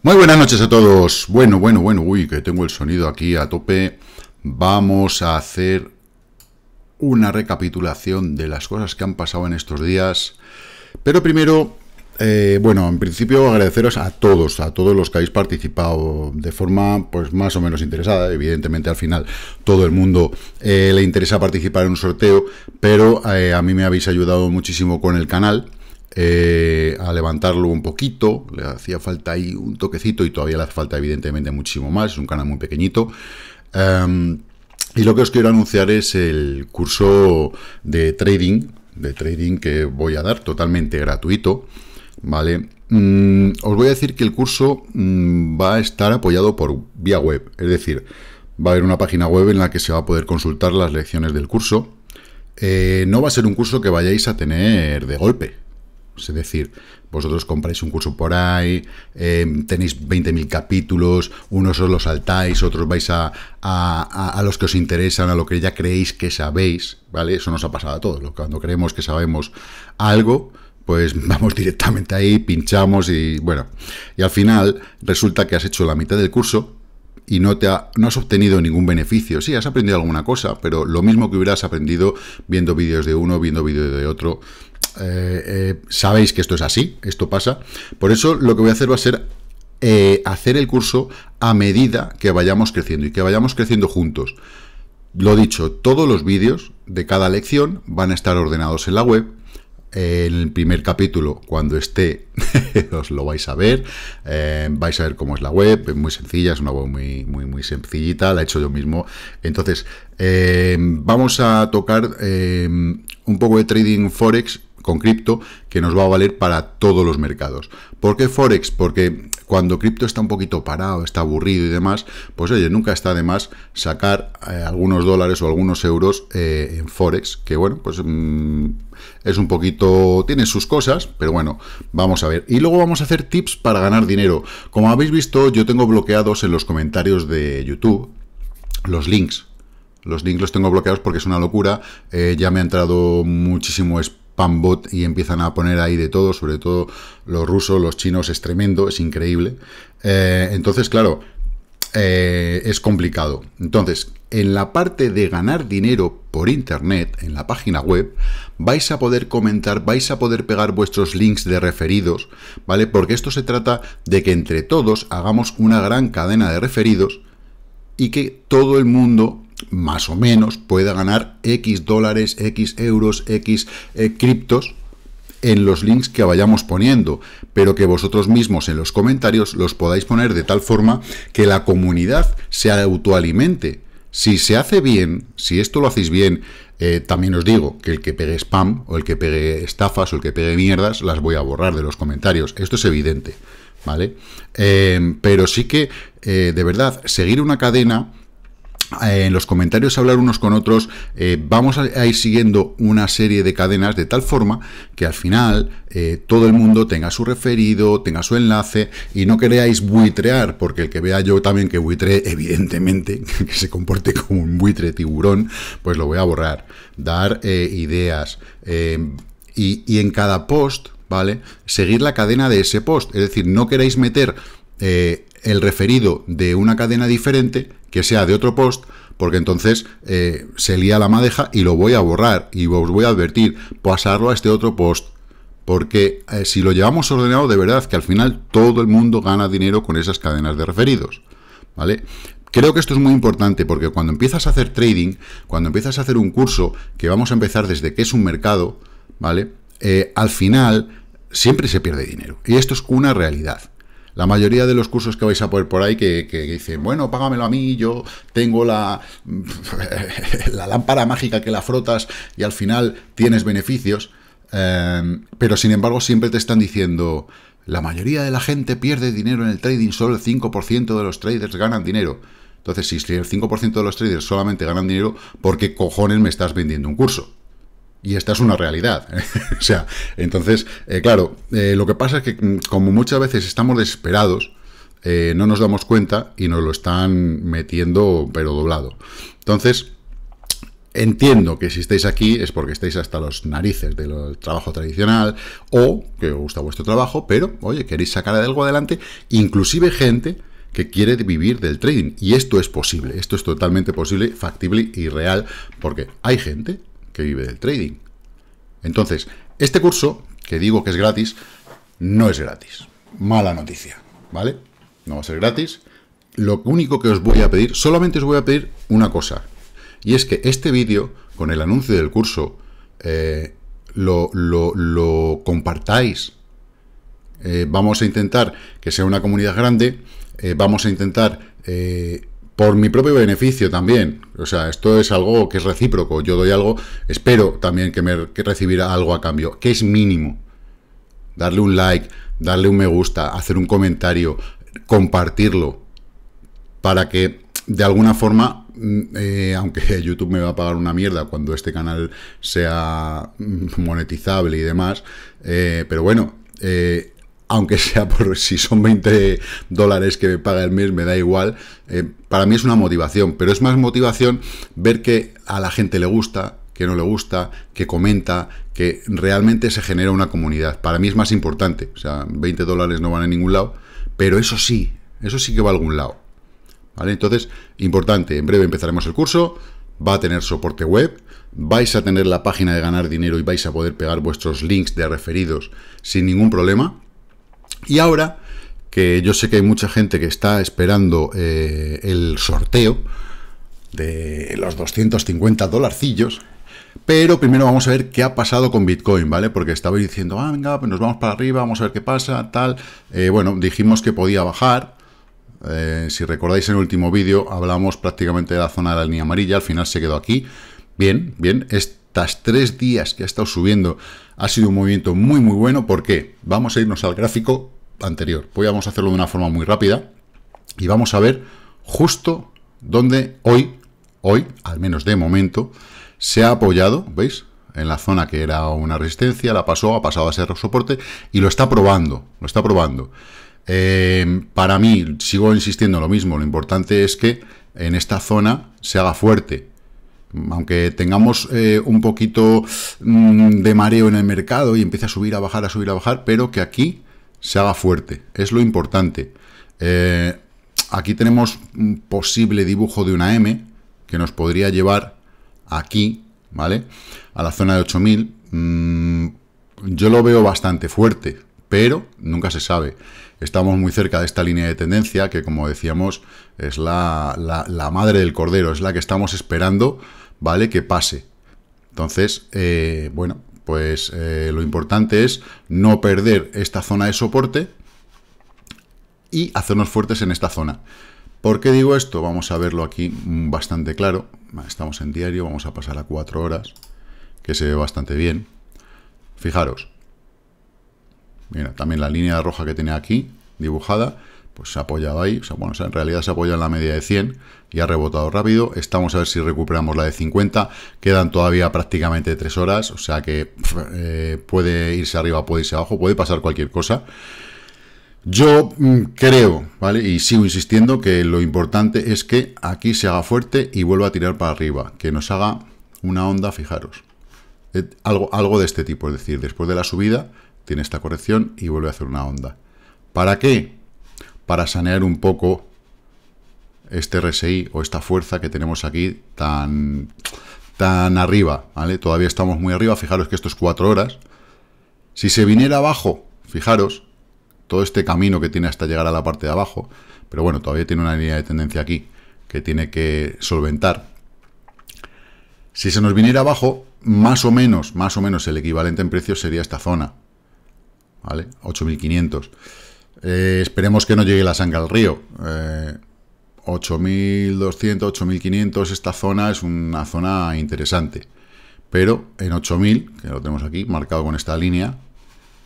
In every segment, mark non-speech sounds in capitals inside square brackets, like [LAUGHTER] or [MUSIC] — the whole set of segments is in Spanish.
Muy buenas noches a todos. Bueno, bueno, bueno, uy, que tengo el sonido aquí a tope. Vamos a hacer una recapitulación de las cosas que han pasado en estos días. Pero primero eh, bueno, en principio agradeceros a todos, a todos los que habéis participado de forma pues más o menos interesada. Evidentemente al final todo el mundo eh, le interesa participar en un sorteo, pero eh, a mí me habéis ayudado muchísimo con el canal. a levantarlo un poquito, le hacía falta ahí un toquecito y todavía le hace falta evidentemente muchísimo más, es un canal muy pequeñito. Em, y lo que os quiero anunciar es el curso de trading, de trading que voy a dar totalmente gratuito. ¿vale? Mm, os voy a decir que el curso mm, va a estar apoyado por vía web, es decir, va a haber una página web en la que se va a poder consultar las lecciones del curso. Eh, no va a ser un curso que vayáis a tener de golpe, es decir, vosotros compráis un curso por ahí, eh, tenéis 20.000 capítulos, unos os los saltáis, otros vais a, a, los que os interesan, a lo que ya creéis que sabéis, ¿vale? Eso nos ha pasado a todos. Cuando creemos que sabemos algo, pues [LAUGHS] vamos directamente ahí, pinchamos y bueno. Y al final resulta que has hecho la mitad del curso y no, te ha, no has obtenido ningún beneficio. Sí, has aprendido alguna cosa, pero lo mismo que hubieras aprendido viendo vídeos de uno, viendo vídeos de otro. Eh, eh, sabéis que esto es así, esto pasa. Por eso lo que voy a hacer va a ser eh, hacer el curso a medida que vayamos creciendo y que vayamos creciendo juntos. Lo dicho, todos los vídeos de cada lección van a estar ordenados en la web en el primer capítulo, cuando esté, [LAUGHS] os lo vais a ver. Eh, vais a ver cómo es la web, es muy sencilla, es una web muy, muy, muy sencillita, la he hecho yo mismo. Entonces, eh, vamos a tocar eh, un poco de trading forex con cripto que nos va a valer para todos los mercados. ¿Por qué Forex? Porque cuando cripto está un poquito parado, está aburrido y demás, pues oye, nunca está de más sacar eh, algunos dólares o algunos euros eh, en Forex, que bueno, pues mm, es un poquito, tiene sus cosas, pero bueno, vamos a ver. Y luego vamos a hacer tips para ganar dinero. Como habéis visto, yo tengo bloqueados en los comentarios de YouTube los links los links los tengo bloqueados porque es una locura. Eh, ya me ha entrado muchísimo bot y empiezan a poner ahí de todo, sobre todo los rusos, los chinos, es tremendo, es increíble. Eh, entonces, claro, eh, es complicado. Entonces, en la parte de ganar dinero por internet, en la página web, vais a poder comentar, vais a poder pegar vuestros links de referidos, ¿vale? Porque esto se trata de que entre todos hagamos una gran cadena de referidos y que todo el mundo más o menos pueda ganar X dólares, X euros, X eh, criptos en los links que vayamos poniendo, pero que vosotros mismos en los comentarios los podáis poner de tal forma que la comunidad se autoalimente. Si se hace bien, si esto lo hacéis bien, eh, también os digo que el que pegue spam o el que pegue estafas o el que pegue mierdas, las voy a borrar de los comentarios. Esto es evidente, ¿vale? Eh, pero sí que, de verdad, seguir una cadena eh, en los comentarios hablar unos con otros, eh, vamos a, ir siguiendo una serie de cadenas de tal forma que al final eh, todo el mundo tenga su referido, tenga su enlace y no queráis buitrear, porque el que vea yo también que buitre, evidentemente, [LAUGHS] que se comporte como un buitre tiburón, pues lo voy a borrar. Dar ideas em, y, en cada post, ¿vale? Seguir la cadena de ese post, es decir, no queréis meter el referido de una cadena diferente, que sea de otro post, porque entonces eh, se lía la madeja y lo voy a borrar y os voy a advertir, pasarlo a este otro post. Porque eh, si lo llevamos ordenado, de verdad que al final todo el mundo gana dinero con esas cadenas de referidos. ¿Vale? Creo que esto es muy importante porque cuando empiezas a hacer trading, cuando empiezas a hacer un curso, que vamos a empezar desde que es un mercado, ¿vale? Eh, al final siempre se pierde dinero. Y esto es una realidad. La mayoría de los cursos que vais a poner por ahí que, dicen, bueno, págamelo a mí, yo tengo la, [LAUGHS] la lámpara mágica que la frotas y al final tienes beneficios, em, pero sin embargo siempre te están diciendo, la mayoría de la gente pierde dinero en el trading, solo el 5% de los traders ganan dinero. Entonces, si el 5% de los traders solamente ganan dinero, ¿por qué cojones me estás vendiendo un curso? Y esta es una realidad. ¿eh? [LAUGHS] o sea, entonces, eh, claro, eh, lo que pasa es que mm, como muchas veces estamos desesperados, no nos damos cuenta y nos lo están metiendo pero doblado. Entonces, Entiendo que si estáis aquí es porque estáis hasta los narices del trabajo tradicional o que os gusta vuestro trabajo, pero, oye, queréis sacar algo adelante, inclusive gente que quiere vivir del trading. Y esto es posible, esto es totalmente posible, factible y real, porque hay gente que vive del trading. Entonces, este curso, que digo que es gratis, no es gratis. Mala noticia, ¿vale? No va a ser gratis. Lo único que os voy a pedir, solamente os voy a pedir una cosa. Y es que este vídeo, con el anuncio del curso, eh, lo, compartáis. Eh, vamos a intentar que sea una comunidad grande. Eh, vamos a intentar por mi propio beneficio también. O sea, esto es algo que es recíproco. Yo doy algo, espero también que, me, recibirá algo a cambio, que es mínimo. Darle un like, darle un me gusta, hacer un comentario, compartirlo, para que de alguna forma, mm, eh, aunque [LAUGHS] YouTube me va a pagar una mierda cuando este canal sea mm, monetizable y demás, eh, pero bueno, eh, aunque sea por [LAUGHS] si son 20 dólares que me paga el mes, me da igual. Eh, para mí es una motivación, pero es más motivación ver que a la gente le gusta, que no le gusta, que comenta, que realmente se genera una comunidad. Para mí es más importante. O sea, 20 dólares no van a ningún lado, pero eso sí, eso sí que va a algún lado. ¿Vale? Entonces, importante, en breve empezaremos el curso, va a tener soporte web, vais a tener la página de ganar dinero y vais a poder pegar vuestros links de referidos sin ningún problema. Y ahora, que yo sé que hay mucha gente que está esperando eh, el sorteo de los 250 dolarcillos, pero primero vamos a ver qué ha pasado con Bitcoin, ¿vale? Porque estaba diciendo, ah, venga, pues nos vamos para arriba, vamos a ver qué pasa, tal. Eh, bueno, dijimos que podía bajar. Eh, si recordáis en el último vídeo, hablamos prácticamente de la zona de la línea amarilla, al final se quedó aquí. Bien, bien, este tres días que ha estado subiendo, ha sido un movimiento muy, muy bueno. ...porque Vamos a irnos al gráfico anterior. ...voy vamos a hacerlo de una forma muy rápida y vamos a ver justo donde hoy, hoy, al menos de momento, se ha apoyado, ¿veis? en la zona que era una resistencia, la pasó, ha pasado a ser soporte y lo está probando, lo está probando. Eh, para mí, sigo insistiendo lo mismo, lo importante es que en esta zona se haga fuerte aunque tengamos eh, un poquito mm, de mareo en el mercado y empiece a subir, a bajar, a subir, a bajar, pero que aquí se haga fuerte, es lo importante. Eh, aquí tenemos un posible dibujo de una M que nos podría llevar aquí, ¿vale? A la zona de 8000. Mm, yo lo veo bastante fuerte, pero nunca se sabe. Estamos muy cerca de esta línea de tendencia que, como decíamos, es la, la, madre del cordero, es la que estamos esperando, ¿vale? Que pase. Entonces, eh, bueno, pues eh, lo importante es no perder esta zona de soporte y hacernos fuertes en esta zona. ¿Por qué digo esto? Vamos a verlo aquí bastante claro. Estamos en diario, vamos a pasar a 4 horas, que se ve bastante bien. Fijaros, también la línea roja que tenía aquí, dibujada, pues se ha apoyado ahí. O bueno, en realidad se apoya en la media de 100 y ha rebotado rápido. Estamos a ver si recuperamos la de 50. Quedan todavía prácticamente 3 horas, o sea que eh, puede irse arriba, puede irse abajo, puede pasar cualquier cosa. Yo mm, creo, ¿vale? Y sigo insistiendo que lo importante es que aquí se haga fuerte y vuelva a tirar para arriba. Que nos haga una onda, fijaros. Eh, algo, algo de este tipo, es decir, después de la subida tiene esta corrección y vuelve a hacer una onda. ¿Para qué? Para sanear un poco este RSI o esta fuerza que tenemos aquí tan, tan arriba, ¿vale? Todavía estamos muy arriba, fijaros que esto es 4 horas. Si se viniera abajo, fijaros, todo este camino que tiene hasta llegar a la parte de abajo, pero bueno, todavía tiene una línea de tendencia aquí que tiene que solventar. Si se nos viniera abajo, más o menos, más o menos el equivalente en precio sería esta zona, ¿vale? 8.500. Eh, esperemos que no llegue la sangre al río. 8.200, eh, 8.500, esta zona es una zona interesante. Pero en 8.000, que lo tenemos aquí, marcado con esta línea,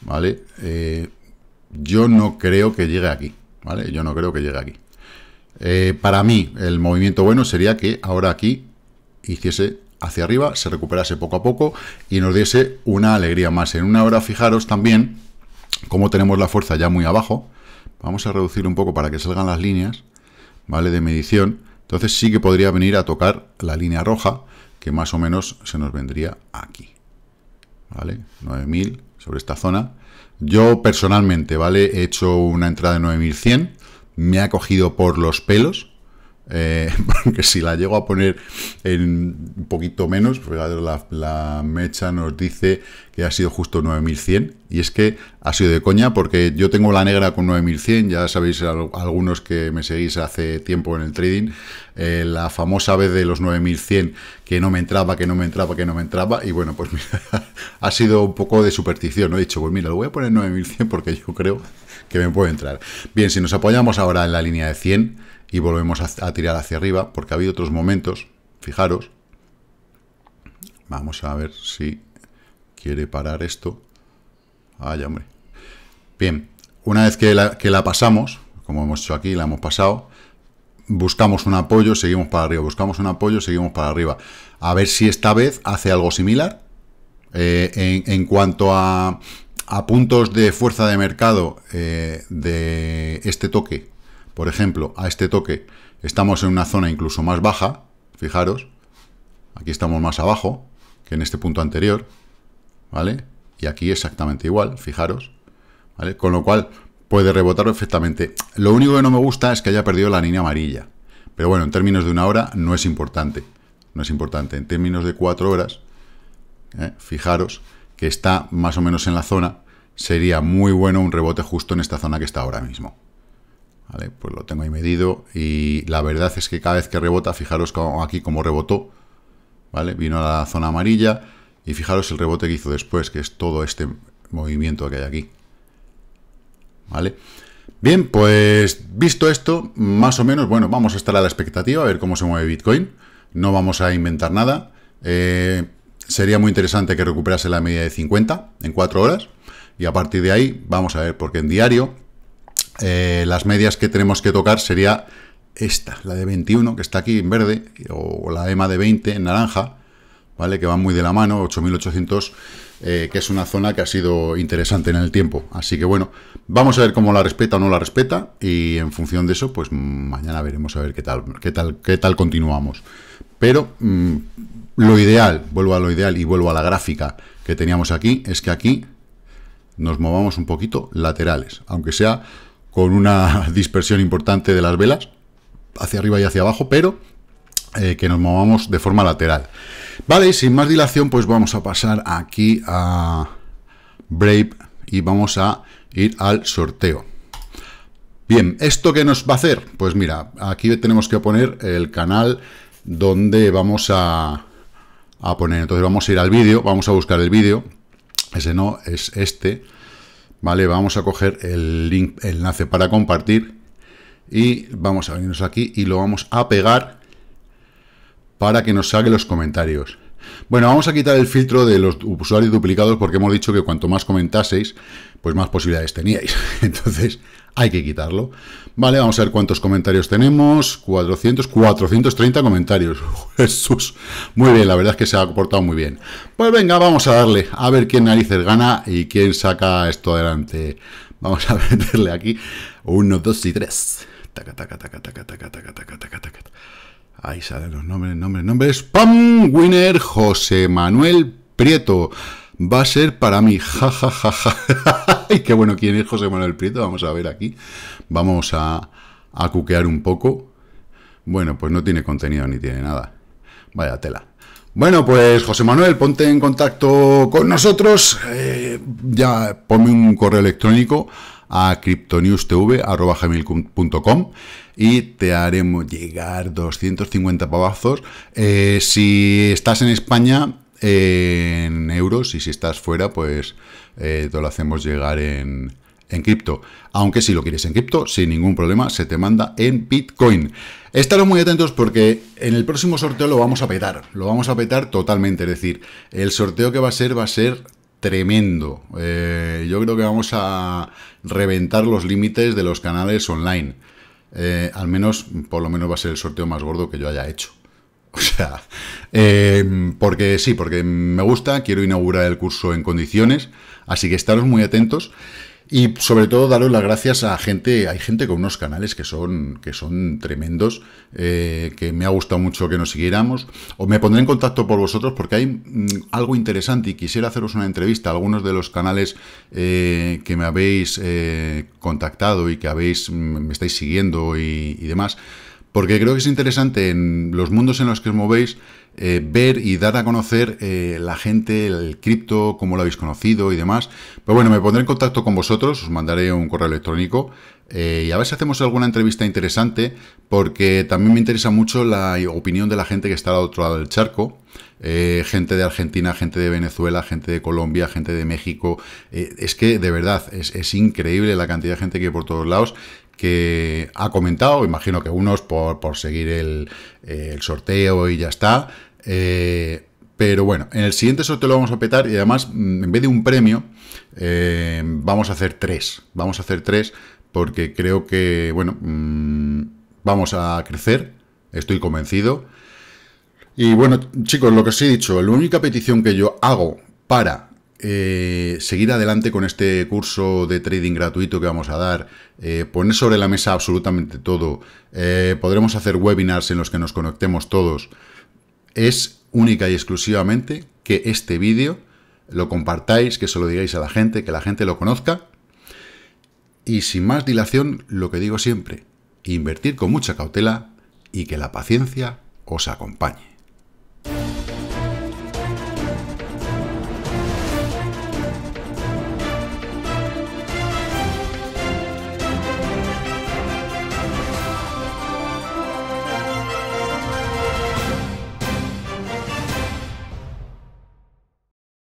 ¿vale? Eh, yo no creo que llegue aquí, ¿vale? Yo no creo que llegue aquí. para mí, el movimiento bueno sería que ahora aquí hiciese hacia arriba, se recuperase poco a poco y nos diese una alegría más. En una hora, fijaros también como tenemos la fuerza ya muy abajo, vamos a reducir un poco para que salgan las líneas, ¿vale? De medición. Entonces sí que podría venir a tocar la línea roja, que más o menos se nos vendría aquí. ¿Vale? 9.000 sobre esta zona. Yo personalmente, ¿vale? He hecho una entrada de 9.100. Me ha cogido por los pelos, eh, [LAUGHS] porque si la llego a poner en un poquito menos, pues la, mecha nos dice que ha sido justo 9100. Y es que ha sido de coña, porque yo tengo la negra con 9100. Ya sabéis, algunos que me seguís hace tiempo en el trading, eh, la famosa vez de los 9100 que no me entraba, que no me entraba, que no me entraba. Y bueno, pues [LAUGHS] mira, ha sido un poco de superstición. ¿no? He dicho, pues mira, lo voy a poner 9100 porque yo creo que me puede entrar. Bien, si nos apoyamos ahora en la línea de 100 y volvemos a, tirar hacia arriba porque ha habido otros momentos, fijaros, vamos a ver si quiere parar esto. Vaya, ah, hombre. Bien, una vez que la, pasamos, como hemos hecho aquí, la hemos pasado, buscamos un apoyo, seguimos para arriba, buscamos un apoyo, seguimos para arriba. A ver si esta vez hace algo similar. Eh, en, cuanto a, puntos de fuerza de mercado eh, de este toque, por ejemplo, a este toque, estamos en una zona incluso más baja, fijaros, aquí estamos más abajo que en este punto anterior, ¿vale? Y aquí exactamente igual, fijaros, ¿vale? Con lo cual puede rebotar perfectamente. Lo único que no me gusta es que haya perdido la línea amarilla, pero bueno, en términos de una hora no es importante, no es importante. En términos de cuatro horas, ¿eh? fijaros que está más o menos en la zona, sería muy bueno un rebote justo en esta zona que está ahora mismo. Pues lo tengo ahí medido y la verdad es que cada vez que rebota, fijaros aquí cómo rebotó, ¿vale? Vino a la zona amarilla y fijaros el rebote que hizo después, que es todo este movimiento que hay aquí, ¿vale? Bien, pues visto esto, más o menos, bueno, vamos a estar a la expectativa, a ver cómo se mueve Bitcoin. No vamos a inventar nada. Eh, sería muy interesante que recuperase la media de 50 en 4 horas. Y a partir de ahí, vamos a ver, porque en diario eh, las medias que tenemos que tocar sería esta, la de 21, que está aquí en verde, o la EMA de 20 en naranja, ¿vale? Que va muy de la mano, 8800, eh, que es una zona que ha sido interesante en el tiempo. Así que bueno, vamos a ver cómo la respeta o no la respeta, y en función de eso, pues mm, mañana veremos a ver qué tal, qué tal, qué tal continuamos. Pero mm, lo ideal, vuelvo a lo ideal y vuelvo a la gráfica que teníamos aquí, es que aquí nos movamos un poquito laterales, aunque sea con una [LAUGHS] dispersión importante de las velas, hacia arriba y hacia abajo, pero eh, que nos movamos de forma lateral. Vale, sin más dilación, pues vamos a pasar aquí a Brave y vamos a ir al sorteo. Bien, ¿esto qué nos va a hacer? Pues mira, aquí tenemos que poner el canal donde vamos a, a poner. Entonces vamos a ir al vídeo, vamos a buscar el vídeo. Ese no, es este. ¿vale? Vamos a coger el link, enlace para compartir y vamos a venirnos aquí y lo vamos a pegar para que nos salgan los comentarios. Bueno, vamos a quitar el filtro de los usuarios duplicados porque hemos dicho que cuanto más comentaseis, pues más posibilidades teníais. [LAUGHS] Entonces, hay que quitarlo. Vale, vamos a ver cuántos comentarios tenemos. 400, 430 comentarios. [LAUGHS] Jesús. Muy bien, la verdad es que se ha comportado muy bien. Pues venga, vamos a darle. A ver quién narices gana y quién saca esto adelante. Vamos a [LAUGHS] meterle aquí. Uno, dos y tres. Ahí salen los nombres, nombres, nombres. ¡Pam! Winner José Manuel Prieto va a ser para mí. Ja, ja, ja, ja. [LAUGHS] y qué bueno, ¿quién es José Manuel Prieto? Vamos a ver aquí. Vamos a, cuquear un poco. Bueno, pues no tiene contenido ni tiene nada. Vaya tela. Bueno, pues José Manuel, ponte en contacto con nosotros. Eh, ya ponme un correo electrónico a cryptonewstv.com y te haremos llegar 250 pavazos. Eh, si estás en España, en euros y si estás fuera, pues eh, te lo hacemos llegar en, en cripto. Aunque si lo quieres en cripto, sin ningún problema, se te manda en Bitcoin. Estaros muy atentos porque en el próximo sorteo lo vamos a petar. Lo vamos a petar totalmente. Es decir, el sorteo que va a ser va a ser tremendo. Eh, yo creo que vamos a reventar los límites de los canales online. Eh, al menos, por lo menos va a ser el sorteo más gordo que yo haya hecho. [LAUGHS] O sea, em, porque sí, porque me gusta, quiero inaugurar el curso en condiciones, así que estaros muy atentos. Y sobre todo daros las gracias a gente, hay gente con unos canales que son, que son tremendos, eh, que me ha gustado mucho que nos siguiéramos. o me pondré en contacto por vosotros porque hay mm, algo interesante y quisiera haceros una entrevista a algunos de los canales eh, que me habéis eh, contactado y que habéis, mm, me estáis siguiendo y demás porque creo que es interesante en los mundos en los que os movéis eh, ver y dar a conocer eh, la gente, el cripto, cómo lo habéis conocido y demás. Pero bueno, me pondré en contacto con vosotros, os mandaré un correo electrónico eh, y a ver si hacemos alguna entrevista interesante, porque también me interesa mucho la opinión de la gente que está al otro lado del charco. gente de Argentina, gente de Venezuela, gente de Colombia, gente de México. es que de verdad es, es increíble la cantidad de gente que hay por todos lados que ha comentado, imagino que unos por, seguir el, sorteo y ya está. Eh, pero bueno, en el siguiente sorteo lo vamos a petar y además, mm, en vez de un premio, eh, vamos a hacer tres. Vamos a hacer tres porque creo que, bueno, mm, vamos a crecer, estoy convencido. Y bueno, chicos, lo que os he dicho, la única petición que yo hago para eh, seguir adelante con este curso de trading gratuito que vamos a dar, eh, poner sobre la mesa absolutamente todo, eh, podremos hacer webinars en los que nos conectemos todos, es única y exclusivamente que este vídeo lo compartáis, que se lo digáis a la gente, que la gente lo conozca. Y sin más dilación, lo que digo siempre, invertir con mucha cautela y que la paciencia os acompañe.